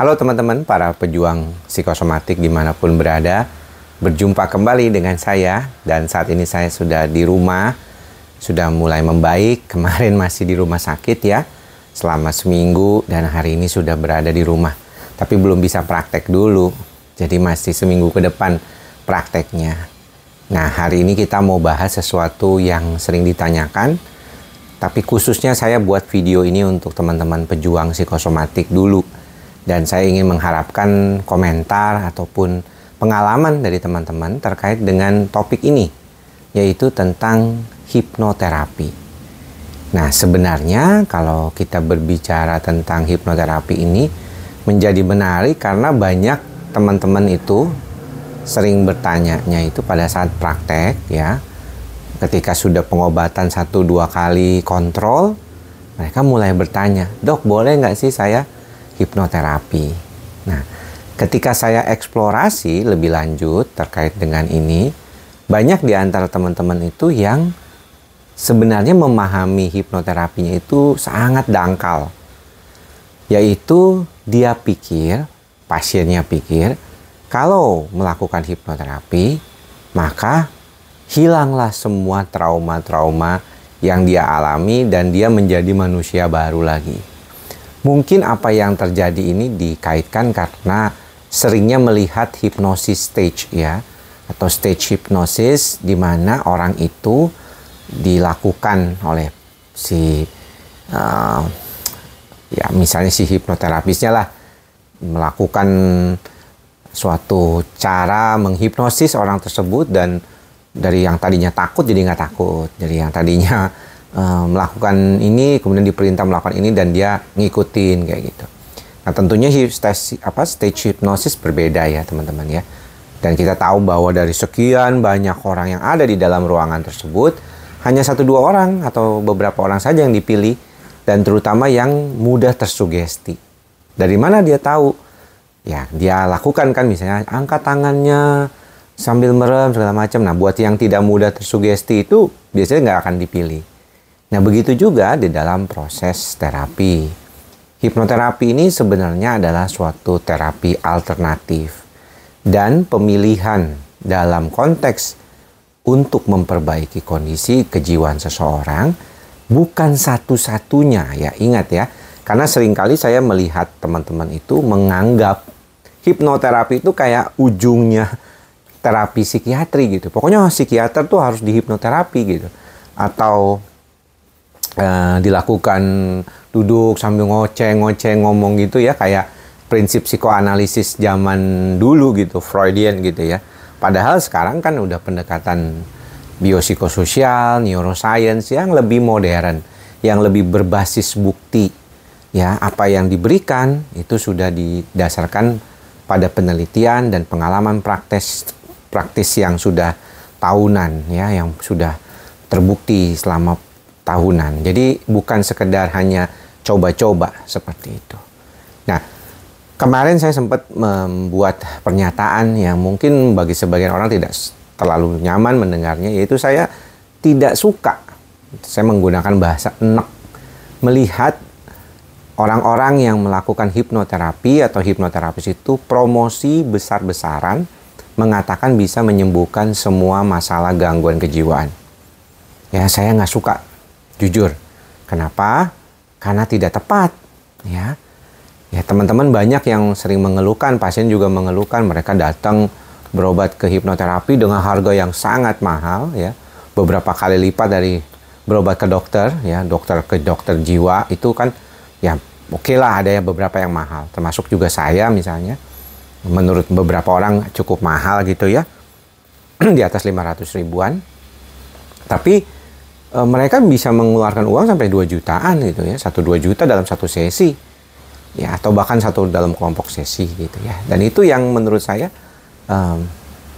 Halo teman-teman para pejuang psikosomatik dimanapun berada Berjumpa kembali dengan saya Dan saat ini saya sudah di rumah Sudah mulai membaik Kemarin masih di rumah sakit ya Selama seminggu dan hari ini sudah berada di rumah Tapi belum bisa praktek dulu Jadi masih seminggu ke depan prakteknya Nah hari ini kita mau bahas sesuatu yang sering ditanyakan Tapi khususnya saya buat video ini untuk teman-teman pejuang psikosomatik dulu dan saya ingin mengharapkan komentar ataupun pengalaman dari teman-teman terkait dengan topik ini yaitu tentang hipnoterapi. Nah, sebenarnya kalau kita berbicara tentang hipnoterapi ini menjadi menarik karena banyak teman-teman itu sering bertanya itu pada saat praktek ya. Ketika sudah pengobatan satu dua kali kontrol, mereka mulai bertanya, "Dok, boleh nggak sih saya hipnoterapi. Nah, ketika saya eksplorasi lebih lanjut terkait dengan ini, banyak di antara teman-teman itu yang sebenarnya memahami hipnoterapinya itu sangat dangkal. Yaitu dia pikir, pasiennya pikir, kalau melakukan hipnoterapi, maka hilanglah semua trauma-trauma yang dia alami dan dia menjadi manusia baru lagi. Mungkin apa yang terjadi ini dikaitkan karena seringnya melihat hipnosis stage ya atau stage hipnosis di mana orang itu dilakukan oleh si uh, ya misalnya si hipnoterapisnya lah melakukan suatu cara menghipnosis orang tersebut dan dari yang tadinya takut jadi nggak takut jadi yang tadinya Eh, melakukan ini kemudian diperintah melakukan ini dan dia ngikutin kayak gitu nah tentunya stage apa stage hipnosis berbeda ya teman-teman ya dan kita tahu bahwa dari sekian banyak orang yang ada di dalam ruangan tersebut hanya satu dua orang atau beberapa orang saja yang dipilih dan terutama yang mudah tersugesti dari mana dia tahu ya dia lakukan kan misalnya angkat tangannya sambil merem segala macam nah buat yang tidak mudah tersugesti itu biasanya nggak akan dipilih Nah, begitu juga di dalam proses terapi. Hipnoterapi ini sebenarnya adalah suatu terapi alternatif dan pemilihan dalam konteks untuk memperbaiki kondisi kejiwaan seseorang bukan satu-satunya ya ingat ya karena seringkali saya melihat teman-teman itu menganggap hipnoterapi itu kayak ujungnya terapi psikiatri gitu pokoknya psikiater tuh harus dihipnoterapi gitu atau uh, dilakukan duduk sambil ngoceh-ngoceh ngomong gitu ya kayak prinsip psikoanalisis zaman dulu gitu Freudian gitu ya padahal sekarang kan udah pendekatan biopsikososial neuroscience yang lebih modern yang lebih berbasis bukti ya apa yang diberikan itu sudah didasarkan pada penelitian dan pengalaman praktis praktis yang sudah tahunan ya yang sudah terbukti selama tahunan. Jadi bukan sekedar hanya coba-coba seperti itu. Nah, kemarin saya sempat membuat pernyataan yang mungkin bagi sebagian orang tidak terlalu nyaman mendengarnya, yaitu saya tidak suka, saya menggunakan bahasa enak melihat orang-orang yang melakukan hipnoterapi atau hipnoterapis itu promosi besar-besaran mengatakan bisa menyembuhkan semua masalah gangguan kejiwaan. Ya, saya nggak suka jujur. Kenapa? Karena tidak tepat, ya. Ya, teman-teman banyak yang sering mengeluhkan, pasien juga mengeluhkan mereka datang berobat ke hipnoterapi dengan harga yang sangat mahal, ya. Beberapa kali lipat dari berobat ke dokter, ya, dokter ke dokter jiwa itu kan ya oke okay lah ada ya beberapa yang mahal, termasuk juga saya misalnya. Menurut beberapa orang cukup mahal gitu ya. di atas 500 ribuan. Tapi Eh, mereka bisa mengeluarkan uang sampai 2 jutaan gitu ya, 1 2 juta dalam satu sesi. Ya, atau bahkan satu dalam kelompok sesi gitu ya. Dan itu yang menurut saya um,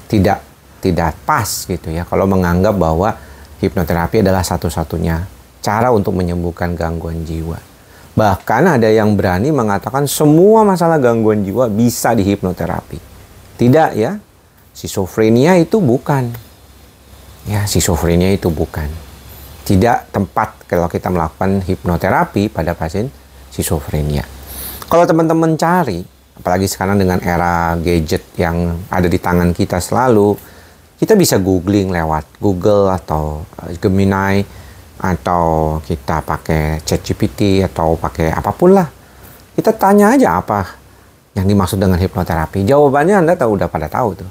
tidak tidak pas gitu ya kalau menganggap bahwa hipnoterapi adalah satu-satunya cara untuk menyembuhkan gangguan jiwa. Bahkan ada yang berani mengatakan semua masalah gangguan jiwa bisa dihipnoterapi. Tidak ya. Sisofrenia itu bukan. Ya, sisofrenia itu bukan tidak tempat kalau kita melakukan hipnoterapi pada pasien schizofrenia. Kalau teman-teman cari, apalagi sekarang dengan era gadget yang ada di tangan kita selalu, kita bisa googling lewat Google atau eh, Gemini atau kita pakai ChatGPT atau pakai apapun lah. Kita tanya aja apa yang dimaksud dengan hipnoterapi. Jawabannya Anda tahu udah pada tahu tuh.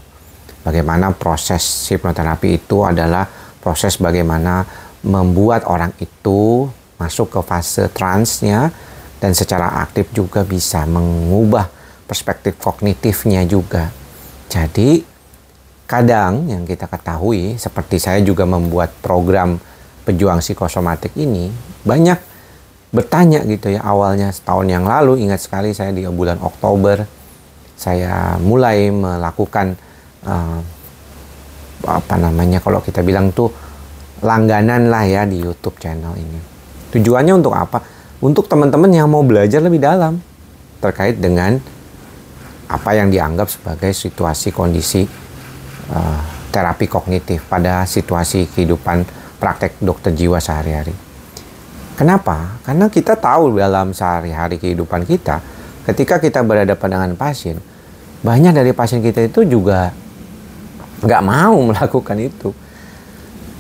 Bagaimana proses hipnoterapi itu adalah proses bagaimana membuat orang itu masuk ke fase transnya dan secara aktif juga bisa mengubah perspektif kognitifnya juga. Jadi kadang yang kita ketahui seperti saya juga membuat program pejuang psikosomatik ini banyak bertanya gitu ya awalnya setahun yang lalu ingat sekali saya di bulan Oktober saya mulai melakukan uh, apa namanya kalau kita bilang tuh langganan lah ya di YouTube channel ini. Tujuannya untuk apa? Untuk teman-teman yang mau belajar lebih dalam terkait dengan apa yang dianggap sebagai situasi kondisi uh, terapi kognitif pada situasi kehidupan praktek dokter jiwa sehari-hari. Kenapa? Karena kita tahu dalam sehari-hari kehidupan kita, ketika kita berhadapan dengan pasien, banyak dari pasien kita itu juga nggak mau melakukan itu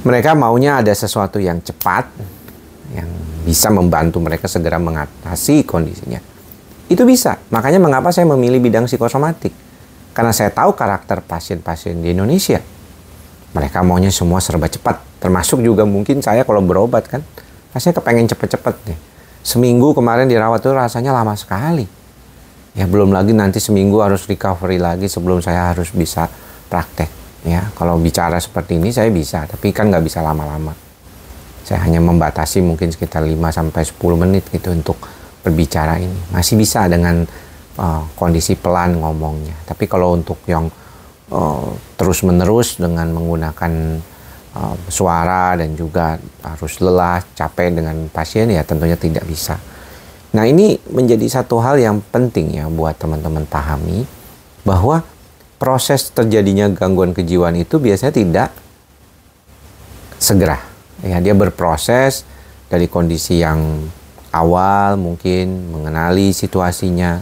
mereka maunya ada sesuatu yang cepat, yang bisa membantu mereka segera mengatasi kondisinya. Itu bisa. Makanya mengapa saya memilih bidang psikosomatik. Karena saya tahu karakter pasien-pasien di Indonesia. Mereka maunya semua serba cepat. Termasuk juga mungkin saya kalau berobat kan. Rasanya kepengen cepet-cepet nih. Seminggu kemarin dirawat tuh rasanya lama sekali. Ya belum lagi nanti seminggu harus recovery lagi sebelum saya harus bisa praktek ya kalau bicara seperti ini saya bisa tapi kan nggak bisa lama-lama saya hanya membatasi mungkin sekitar 5 sampai 10 menit gitu untuk berbicara ini masih bisa dengan uh, kondisi pelan ngomongnya tapi kalau untuk yang uh, eh, terus menerus dengan menggunakan uh, suara dan juga harus lelah capek dengan pasien ya tentunya tidak bisa nah ini menjadi satu hal yang penting ya buat teman-teman pahami bahwa proses terjadinya gangguan kejiwaan itu biasanya tidak segera. Ya, dia berproses dari kondisi yang awal mungkin mengenali situasinya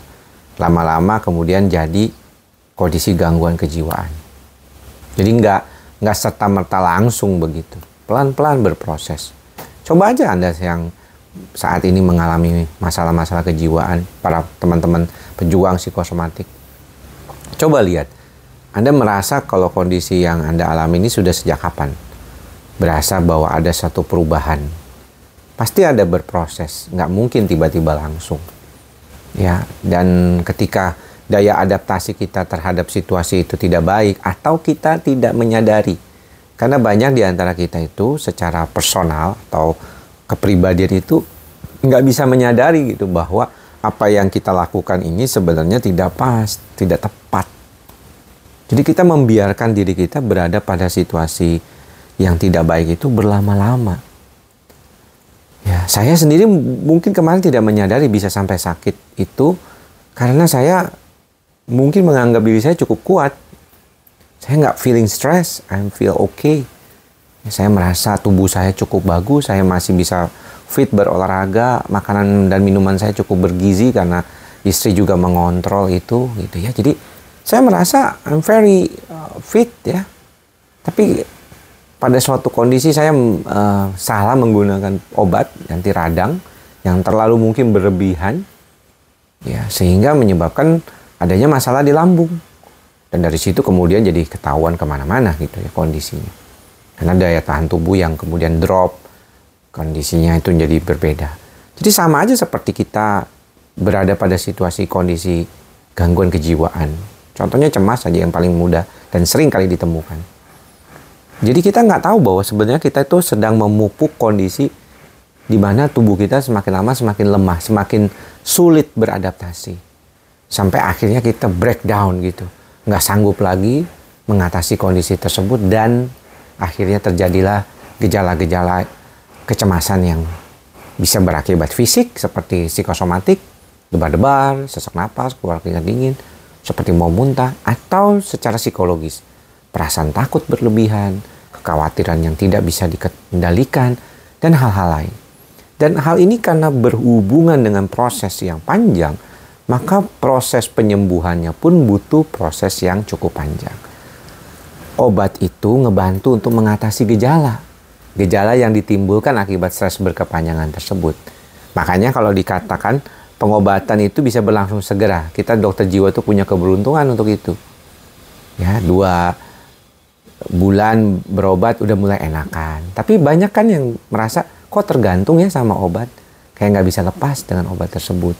lama-lama kemudian jadi kondisi gangguan kejiwaan. Jadi nggak nggak serta merta langsung begitu, pelan-pelan berproses. Coba aja anda yang saat ini mengalami masalah-masalah kejiwaan para teman-teman pejuang psikosomatik. Coba lihat anda merasa kalau kondisi yang Anda alami ini sudah sejak kapan? Berasa bahwa ada satu perubahan. Pasti ada berproses, nggak mungkin tiba-tiba langsung. Ya, dan ketika daya adaptasi kita terhadap situasi itu tidak baik atau kita tidak menyadari. Karena banyak di antara kita itu secara personal atau kepribadian itu nggak bisa menyadari gitu bahwa apa yang kita lakukan ini sebenarnya tidak pas, tidak tepat jadi kita membiarkan diri kita berada pada situasi yang tidak baik itu berlama-lama. Ya, saya sendiri mungkin kemarin tidak menyadari bisa sampai sakit itu karena saya mungkin menganggap diri saya cukup kuat. Saya nggak feeling stress, I feel okay. Ya, saya merasa tubuh saya cukup bagus, saya masih bisa fit berolahraga, makanan dan minuman saya cukup bergizi karena istri juga mengontrol itu gitu ya. Jadi saya merasa I'm very uh, fit ya tapi pada suatu kondisi saya mm, uh, salah menggunakan obat anti radang yang terlalu mungkin berlebihan ya sehingga menyebabkan adanya masalah di lambung dan dari situ kemudian jadi ketahuan kemana-mana gitu ya kondisinya karena daya tahan tubuh yang kemudian drop kondisinya itu jadi berbeda jadi sama aja seperti kita berada pada situasi kondisi gangguan kejiwaan Contohnya cemas aja yang paling mudah dan sering kali ditemukan. Jadi kita nggak tahu bahwa sebenarnya kita itu sedang memupuk kondisi di mana tubuh kita semakin lama semakin lemah, semakin sulit beradaptasi. Sampai akhirnya kita breakdown gitu. Nggak sanggup lagi mengatasi kondisi tersebut dan akhirnya terjadilah gejala-gejala kecemasan yang bisa berakibat fisik seperti psikosomatik, debar-debar, sesak napas, keluar keringat dingin, seperti mau muntah atau secara psikologis, perasaan takut berlebihan, kekhawatiran yang tidak bisa dikendalikan, dan hal-hal lain. Dan hal ini karena berhubungan dengan proses yang panjang, maka proses penyembuhannya pun butuh proses yang cukup panjang. Obat itu ngebantu untuk mengatasi gejala. Gejala yang ditimbulkan akibat stres berkepanjangan tersebut. Makanya kalau dikatakan pengobatan itu bisa berlangsung segera. Kita dokter jiwa itu punya keberuntungan untuk itu. Ya, dua bulan berobat udah mulai enakan. Tapi banyak kan yang merasa kok tergantung ya sama obat. Kayak nggak bisa lepas dengan obat tersebut.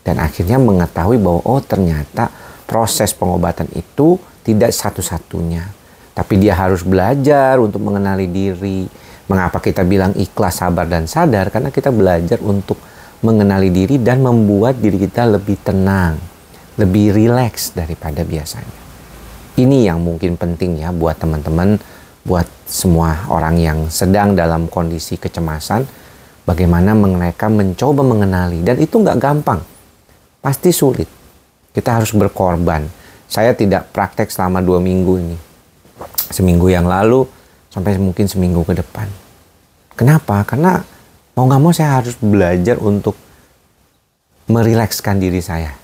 Dan akhirnya mengetahui bahwa oh ternyata proses pengobatan itu tidak satu-satunya. Tapi dia harus belajar untuk mengenali diri. Mengapa kita bilang ikhlas, sabar, dan sadar? Karena kita belajar untuk mengenali diri dan membuat diri kita lebih tenang, lebih rileks daripada biasanya. Ini yang mungkin penting ya buat teman-teman, buat semua orang yang sedang dalam kondisi kecemasan, bagaimana mereka mencoba mengenali dan itu nggak gampang, pasti sulit. Kita harus berkorban. Saya tidak praktek selama dua minggu ini, seminggu yang lalu sampai mungkin seminggu ke depan. Kenapa? Karena mau nggak mau saya harus belajar untuk merilekskan diri saya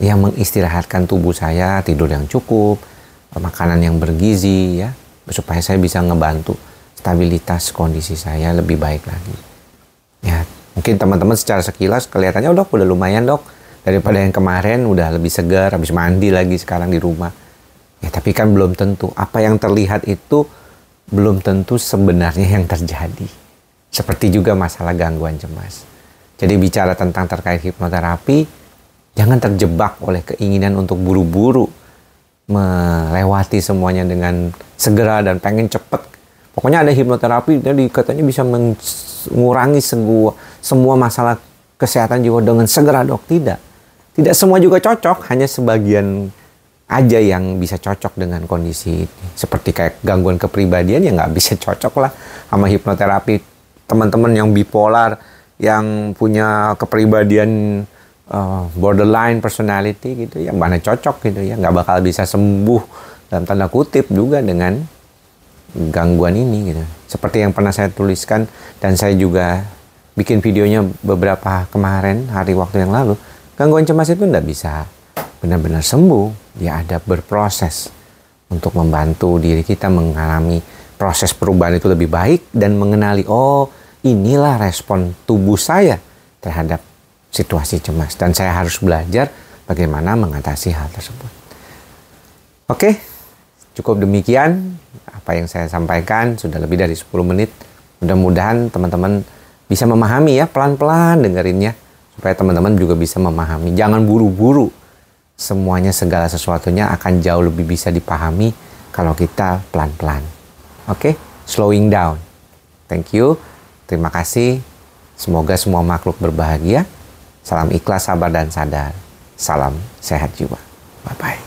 ya mengistirahatkan tubuh saya tidur yang cukup makanan yang bergizi ya supaya saya bisa ngebantu stabilitas kondisi saya lebih baik lagi ya mungkin teman-teman secara sekilas kelihatannya oh dok udah lumayan dok daripada yang kemarin udah lebih segar habis mandi lagi sekarang di rumah ya tapi kan belum tentu apa yang terlihat itu belum tentu sebenarnya yang terjadi seperti juga masalah gangguan cemas. Jadi bicara tentang terkait hipnoterapi, jangan terjebak oleh keinginan untuk buru-buru melewati semuanya dengan segera dan pengen cepat. Pokoknya ada hipnoterapi, jadi katanya bisa mengurangi semua, semua masalah kesehatan jiwa dengan segera dok. Tidak. Tidak semua juga cocok, hanya sebagian aja yang bisa cocok dengan kondisi ini. Seperti kayak gangguan kepribadian ya nggak bisa cocok lah sama hipnoterapi teman-teman yang bipolar, yang punya kepribadian uh, borderline personality gitu, yang mana cocok gitu ya, nggak bakal bisa sembuh dalam tanda kutip juga dengan gangguan ini gitu. Seperti yang pernah saya tuliskan dan saya juga bikin videonya beberapa kemarin hari waktu yang lalu, gangguan cemas itu nggak bisa benar-benar sembuh, dia ya, ada berproses untuk membantu diri kita mengalami proses perubahan itu lebih baik dan mengenali oh inilah respon tubuh saya terhadap situasi cemas dan saya harus belajar bagaimana mengatasi hal tersebut. Oke, cukup demikian apa yang saya sampaikan sudah lebih dari 10 menit. Mudah-mudahan teman-teman bisa memahami ya pelan-pelan dengerinnya supaya teman-teman juga bisa memahami. Jangan buru-buru. Semuanya segala sesuatunya akan jauh lebih bisa dipahami kalau kita pelan-pelan. Oke, okay? slowing down. Thank you. Terima kasih. Semoga semua makhluk berbahagia. Salam ikhlas, sabar, dan sadar. Salam sehat jiwa. Bye-bye.